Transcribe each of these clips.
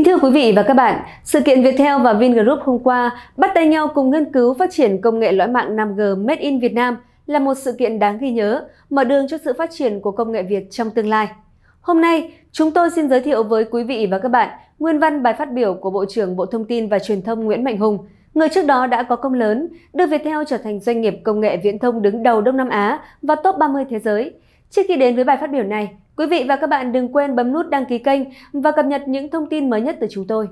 Kính thưa quý vị và các bạn, sự kiện Viettel và Vingroup hôm qua bắt tay nhau cùng nghiên cứu phát triển công nghệ lõi mạng 5G Made in Việt Nam là một sự kiện đáng ghi nhớ, mở đường cho sự phát triển của công nghệ Việt trong tương lai. Hôm nay, chúng tôi xin giới thiệu với quý vị và các bạn nguyên văn bài phát biểu của Bộ trưởng Bộ Thông tin và Truyền thông Nguyễn Mạnh Hùng, người trước đó đã có công lớn đưa Viettel trở thành doanh nghiệp công nghệ viễn thông đứng đầu Đông Nam Á và top 30 thế giới. Trước khi đến với bài phát biểu này, Quý vị và các bạn đừng quên bấm nút đăng ký kênh và cập nhật những thông tin mới nhất từ chúng tôi.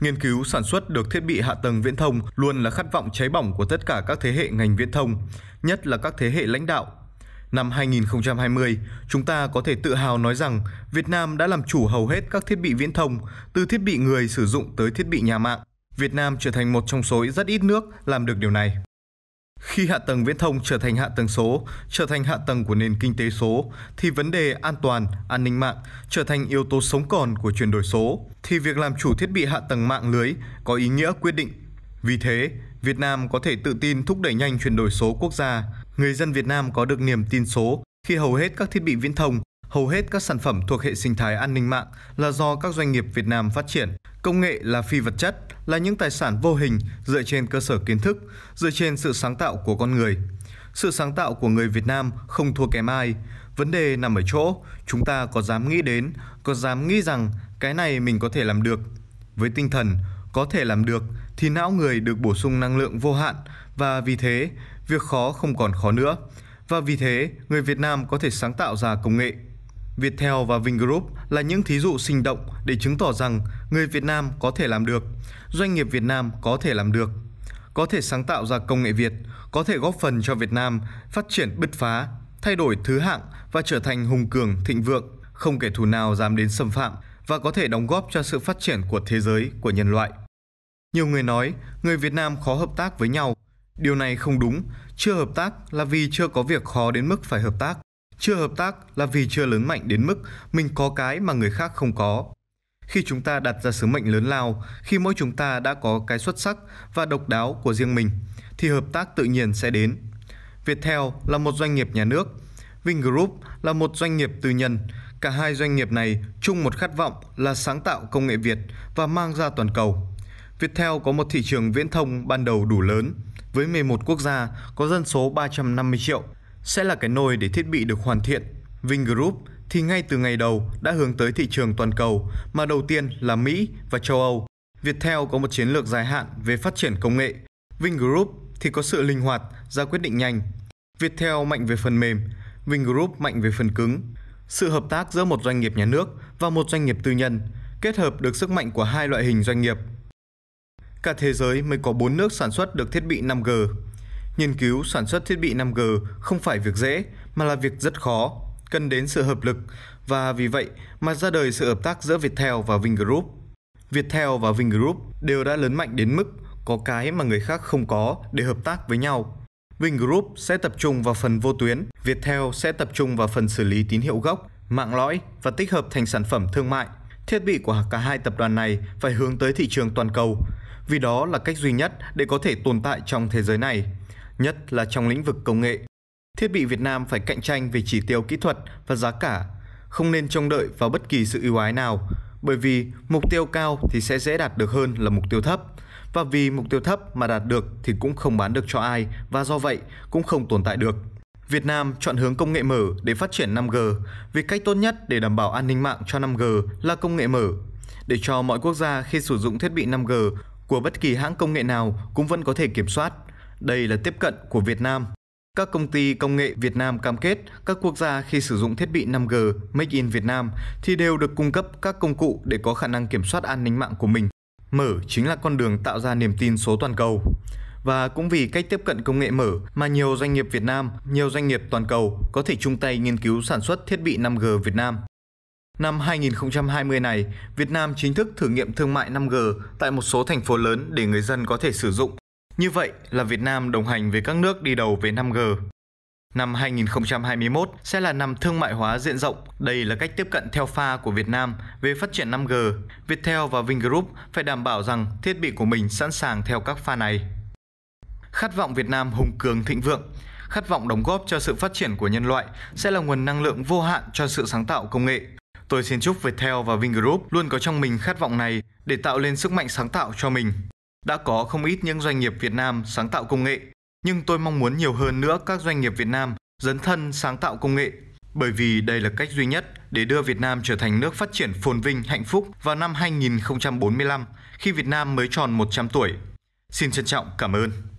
Nghiên cứu sản xuất được thiết bị hạ tầng viễn thông luôn là khát vọng cháy bỏng của tất cả các thế hệ ngành viễn thông, nhất là các thế hệ lãnh đạo. Năm 2020, chúng ta có thể tự hào nói rằng Việt Nam đã làm chủ hầu hết các thiết bị viễn thông, từ thiết bị người sử dụng tới thiết bị nhà mạng. Việt Nam trở thành một trong số rất ít nước làm được điều này. Khi hạ tầng viễn thông trở thành hạ tầng số, trở thành hạ tầng của nền kinh tế số, thì vấn đề an toàn, an ninh mạng trở thành yếu tố sống còn của chuyển đổi số, thì việc làm chủ thiết bị hạ tầng mạng lưới có ý nghĩa quyết định. Vì thế, Việt Nam có thể tự tin thúc đẩy nhanh chuyển đổi số quốc gia. Người dân Việt Nam có được niềm tin số khi hầu hết các thiết bị viễn thông hầu hết các sản phẩm thuộc hệ sinh thái an ninh mạng là do các doanh nghiệp Việt Nam phát triển. Công nghệ là phi vật chất, là những tài sản vô hình dựa trên cơ sở kiến thức, dựa trên sự sáng tạo của con người. Sự sáng tạo của người Việt Nam không thua kém ai. Vấn đề nằm ở chỗ, chúng ta có dám nghĩ đến, có dám nghĩ rằng cái này mình có thể làm được. Với tinh thần, có thể làm được thì não người được bổ sung năng lượng vô hạn và vì thế, việc khó không còn khó nữa. Và vì thế, người Việt Nam có thể sáng tạo ra công nghệ Viettel và Vingroup là những thí dụ sinh động để chứng tỏ rằng người Việt Nam có thể làm được, doanh nghiệp Việt Nam có thể làm được, có thể sáng tạo ra công nghệ Việt, có thể góp phần cho Việt Nam phát triển bứt phá, thay đổi thứ hạng và trở thành hùng cường thịnh vượng, không kẻ thù nào dám đến xâm phạm và có thể đóng góp cho sự phát triển của thế giới, của nhân loại. Nhiều người nói người Việt Nam khó hợp tác với nhau. Điều này không đúng, chưa hợp tác là vì chưa có việc khó đến mức phải hợp tác. Chưa hợp tác là vì chưa lớn mạnh đến mức mình có cái mà người khác không có. Khi chúng ta đặt ra sứ mệnh lớn lao, khi mỗi chúng ta đã có cái xuất sắc và độc đáo của riêng mình, thì hợp tác tự nhiên sẽ đến. Viettel là một doanh nghiệp nhà nước, Vingroup là một doanh nghiệp tư nhân. Cả hai doanh nghiệp này chung một khát vọng là sáng tạo công nghệ Việt và mang ra toàn cầu. Viettel có một thị trường viễn thông ban đầu đủ lớn, với 11 quốc gia có dân số 350 triệu sẽ là cái nồi để thiết bị được hoàn thiện. Vingroup thì ngay từ ngày đầu đã hướng tới thị trường toàn cầu, mà đầu tiên là Mỹ và châu Âu. Viettel có một chiến lược dài hạn về phát triển công nghệ. Vingroup thì có sự linh hoạt, ra quyết định nhanh. Viettel mạnh về phần mềm, Vingroup mạnh về phần cứng. Sự hợp tác giữa một doanh nghiệp nhà nước và một doanh nghiệp tư nhân kết hợp được sức mạnh của hai loại hình doanh nghiệp. Cả thế giới mới có 4 nước sản xuất được thiết bị 5G. Nghiên cứu sản xuất thiết bị 5G không phải việc dễ mà là việc rất khó, cần đến sự hợp lực và vì vậy mà ra đời sự hợp tác giữa Viettel và Vingroup. Viettel và Vingroup đều đã lớn mạnh đến mức có cái mà người khác không có để hợp tác với nhau. Vingroup sẽ tập trung vào phần vô tuyến, Viettel sẽ tập trung vào phần xử lý tín hiệu gốc, mạng lõi và tích hợp thành sản phẩm thương mại. Thiết bị của cả hai tập đoàn này phải hướng tới thị trường toàn cầu, vì đó là cách duy nhất để có thể tồn tại trong thế giới này nhất là trong lĩnh vực công nghệ. Thiết bị Việt Nam phải cạnh tranh về chỉ tiêu kỹ thuật và giá cả, không nên trông đợi vào bất kỳ sự ưu ái nào, bởi vì mục tiêu cao thì sẽ dễ đạt được hơn là mục tiêu thấp và vì mục tiêu thấp mà đạt được thì cũng không bán được cho ai và do vậy cũng không tồn tại được. Việt Nam chọn hướng công nghệ mở để phát triển 5G vì cách tốt nhất để đảm bảo an ninh mạng cho 5G là công nghệ mở. Để cho mọi quốc gia khi sử dụng thiết bị 5G của bất kỳ hãng công nghệ nào cũng vẫn có thể kiểm soát đây là tiếp cận của Việt Nam. Các công ty công nghệ Việt Nam cam kết các quốc gia khi sử dụng thiết bị 5G Make in Việt Nam thì đều được cung cấp các công cụ để có khả năng kiểm soát an ninh mạng của mình. Mở chính là con đường tạo ra niềm tin số toàn cầu. Và cũng vì cách tiếp cận công nghệ mở mà nhiều doanh nghiệp Việt Nam, nhiều doanh nghiệp toàn cầu có thể chung tay nghiên cứu sản xuất thiết bị 5G Việt Nam. Năm 2020 này, Việt Nam chính thức thử nghiệm thương mại 5G tại một số thành phố lớn để người dân có thể sử dụng như vậy là Việt Nam đồng hành với các nước đi đầu về 5G. Năm 2021 sẽ là năm thương mại hóa diện rộng. Đây là cách tiếp cận theo pha của Việt Nam về phát triển 5G. Viettel và Vingroup phải đảm bảo rằng thiết bị của mình sẵn sàng theo các pha này. Khát vọng Việt Nam hùng cường thịnh vượng, khát vọng đóng góp cho sự phát triển của nhân loại sẽ là nguồn năng lượng vô hạn cho sự sáng tạo công nghệ. Tôi xin chúc Viettel và Vingroup luôn có trong mình khát vọng này để tạo lên sức mạnh sáng tạo cho mình. Đã có không ít những doanh nghiệp Việt Nam sáng tạo công nghệ, nhưng tôi mong muốn nhiều hơn nữa các doanh nghiệp Việt Nam dấn thân sáng tạo công nghệ, bởi vì đây là cách duy nhất để đưa Việt Nam trở thành nước phát triển phồn vinh, hạnh phúc vào năm 2045 khi Việt Nam mới tròn 100 tuổi. Xin trân trọng cảm ơn.